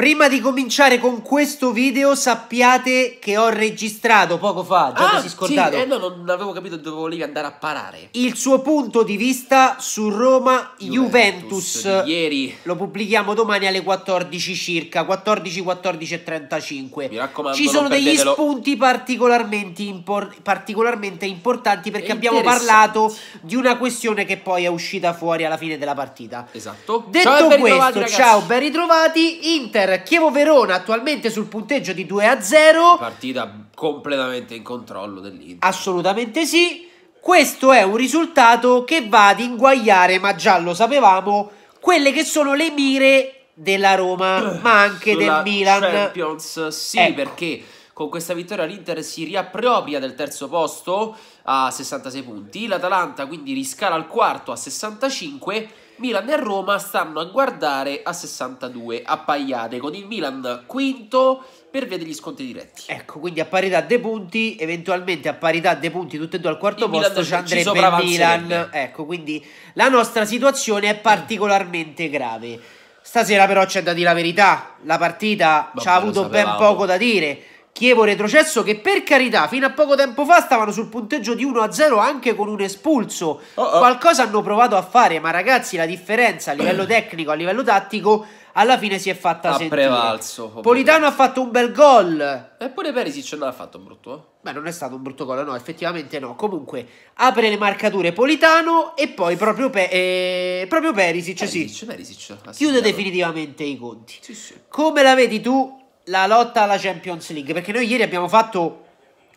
Prima di cominciare con questo video sappiate che ho registrato poco fa, già ah, così scordato. Sì, eh, no, non avevo capito dove volevi andare a parare. Il suo punto di vista su Roma Juventus. Juventus. Ieri. Lo pubblichiamo domani alle 14 circa, 14, 14 e 35. Mi raccomando. Ci sono degli perdetelo. spunti particolarmente, impor particolarmente importanti perché abbiamo parlato di una questione che poi è uscita fuori alla fine della partita. Esatto. Detto ciao questo, ben ciao, ben ritrovati. Inter per Chievo-Verona attualmente sul punteggio di 2 a 0. Partita completamente in controllo dell'Inter. Assolutamente sì. Questo è un risultato che va ad inguagliare, ma già lo sapevamo, quelle che sono le mire della Roma, ma anche del Milan. Champions, sì, ecco. perché con questa vittoria l'Inter si riappropria del terzo posto a 66 punti, l'Atalanta quindi riscala al quarto a 65 Milan e Roma stanno a guardare a 62 a Pagliade con il Milan quinto per via degli sconti diretti. Ecco, quindi a parità dei punti, eventualmente a parità dei punti tutti e due al quarto il posto ci andrebbe il Milan. Ecco, quindi la nostra situazione è particolarmente grave. Stasera però c'è da dire la verità, la partita ci ha avuto ben poco da dire Chievo retrocesso che per carità fino a poco tempo fa stavano sul punteggio di 1-0 anche con un espulso. Oh, oh. Qualcosa hanno provato a fare, ma ragazzi la differenza a livello tecnico, a livello tattico alla fine si è fatta ha sentire. prevalso. Ovviamente. Politano ha fatto un bel gol. Eppure Perisic non l'ha fatto un brutto. Eh. Beh, non è stato un brutto gol, no, effettivamente no. Comunque, apre le marcature Politano e poi proprio, Pe- eh, proprio Perisic, Perisic, sì. Perisic Chiude definitivamente i conti. Sì, sì. Come la vedi tu la lotta alla Champions League, perché noi ieri abbiamo fatto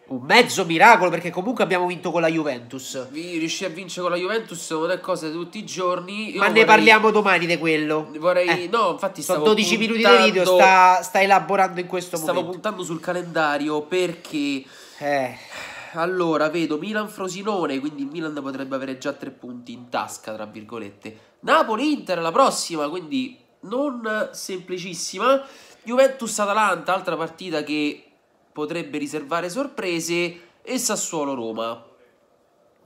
un mezzo miracolo perché comunque abbiamo vinto con la Juventus. Vi Riuscì a vincere con la Juventus non cose di tutti i giorni. Io Ma vorrei... ne parliamo domani di quello. Vorrei eh. no, infatti sono 12 puntando... minuti di video sta, sta elaborando in questo stavo momento. Stavo puntando sul calendario perché eh. Allora, vedo Milan Frosinone, quindi Milan potrebbe avere già tre punti in tasca, tra virgolette. Napoli Inter la prossima, quindi non semplicissima. Juventus-Atalanta, altra partita che potrebbe riservare sorprese, e Sassuolo-Roma.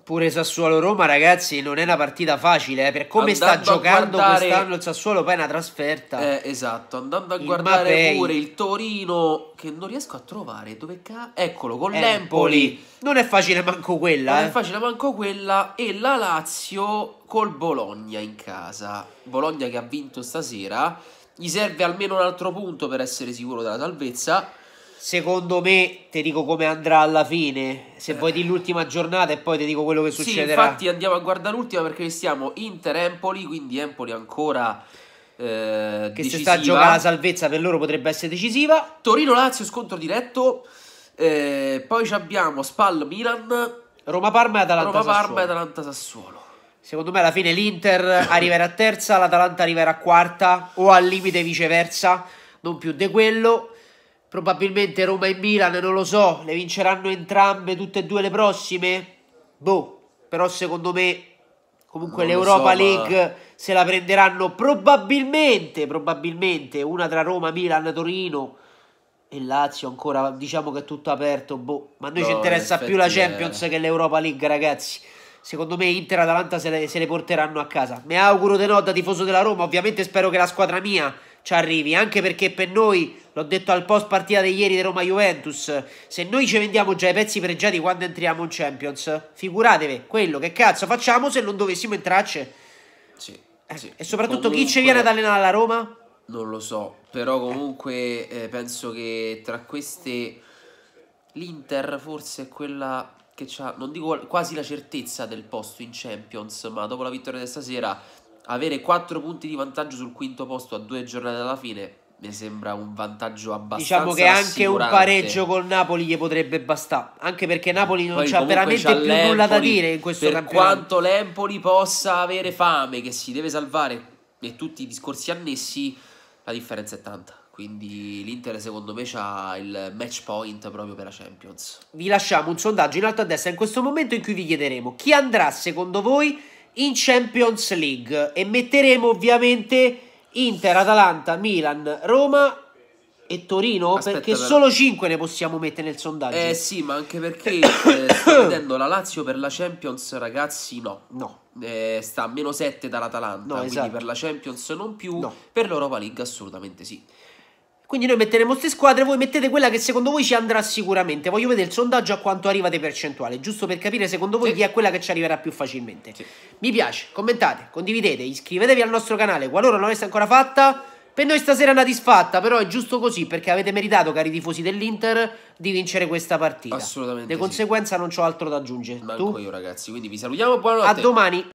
Pure Sassuolo-Roma, ragazzi, non è una partita facile. Eh, per come andando sta giocando guardare... quest'anno il Sassuolo, poi è una trasferta. Eh, esatto, andando a il guardare Mapei. pure il Torino, che non riesco a trovare. Dove ca... Eccolo, con l'Empoli. Non è facile manco quella. Non eh. è facile manco quella. E la Lazio col Bologna in casa. Bologna che ha vinto stasera gli serve almeno un altro punto per essere sicuro della salvezza. Secondo me, ti dico come andrà alla fine. Se vuoi eh. di l'ultima giornata e poi ti dico quello che succederà. Sì, infatti andiamo a guardare l'ultima perché stiamo Inter-Empoli, quindi Empoli ancora eh, che decisiva. se sta a giocare la salvezza per loro potrebbe essere decisiva. Torino-Lazio scontro diretto. Eh, poi abbiamo Spal-Milan, Roma-Parma e Atalanta-Sassuolo. Roma-Parma e Atalanta-Sassuolo. Secondo me alla fine l'Inter arriverà terza, l'Atalanta arriverà quarta o al limite viceversa, non più di quello. Probabilmente Roma e Milan, non lo so, le vinceranno entrambe, tutte e due le prossime. Boh, però secondo me comunque l'Europa so, League ma... se la prenderanno probabilmente, probabilmente una tra Roma, Milan, Torino e Lazio ancora, diciamo che è tutto aperto, boh, ma a noi no, ci interessa più la Champions è... che l'Europa League, ragazzi. Secondo me Inter e Atalanta se le, se le porteranno a casa. Mi auguro di no da tifoso della Roma. Ovviamente spero che la squadra mia ci arrivi, anche perché per noi, l'ho detto al post partita di ieri di Roma Juventus, se noi ci vendiamo già i pezzi pregiati quando entriamo in Champions, figuratevi, quello che cazzo facciamo se non dovessimo entrarci. Sì, eh, sì. E soprattutto Comunque... chi ci viene ad allenare la Roma? Non lo so, però comunque eh, penso che tra queste l'Inter forse è quella che ha, non dico quasi la certezza del posto in Champions, ma dopo la vittoria di stasera avere 4 punti di vantaggio sul quinto posto a due giornate dalla fine mi sembra un vantaggio abbastanza Diciamo che anche un pareggio col Napoli gli potrebbe bastare, anche perché Napoli non ha veramente più Lempoli, nulla da dire in questo per campionato. Per quanto l'Empoli possa avere fame, che si deve salvare e tutti i discorsi annessi, la differenza è tanta. Quindi l'Inter secondo me ha il match point proprio per la Champions. Vi lasciamo un sondaggio in alto a destra in questo momento in cui vi chiederemo chi andrà secondo voi in Champions League e metteremo ovviamente Inter, Atalanta, Milan, Roma e Torino Aspetta, perché però. solo 5 ne possiamo mettere nel sondaggio. Eh sì, ma anche perché eh, sto vedendo la Lazio per la Champions, ragazzi, no. No. Eh, sta a meno 7 dall'Atalanta, no, quindi esatto. per la Champions non più, no. per l'Europa League assolutamente sì. Quindi noi metteremo queste squadre, voi mettete quella che secondo voi ci andrà sicuramente. Voglio vedere il sondaggio a quanto arriva di percentuale, giusto per capire secondo voi sì. chi è quella che ci arriverà più facilmente. Sì. Mi piace, commentate, condividete, iscrivetevi al nostro canale qualora non l'aveste ancora fatta. Per noi stasera è una disfatta, però è giusto così perché avete meritato, cari tifosi dell'Inter, di vincere questa partita. Assolutamente. Di sì. conseguenza non ho altro da aggiungere. Manco tu? io ragazzi, quindi vi salutiamo, buonanotte. A domani.